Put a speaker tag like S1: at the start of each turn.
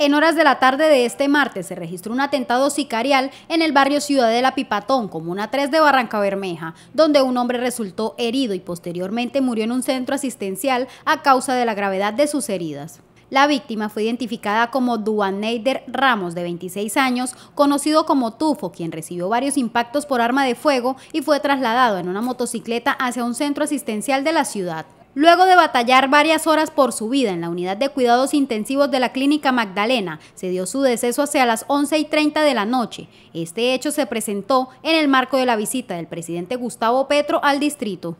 S1: En horas de la tarde de este martes se registró un atentado sicarial en el barrio Ciudad de la Pipatón, comuna 3 de Barranca Bermeja, donde un hombre resultó herido y posteriormente murió en un centro asistencial a causa de la gravedad de sus heridas. La víctima fue identificada como Duaneider Ramos, de 26 años, conocido como Tufo, quien recibió varios impactos por arma de fuego y fue trasladado en una motocicleta hacia un centro asistencial de la ciudad. Luego de batallar varias horas por su vida en la unidad de cuidados intensivos de la Clínica Magdalena, se dio su deceso hacia las 11 y 30 de la noche. Este hecho se presentó en el marco de la visita del presidente Gustavo Petro al distrito.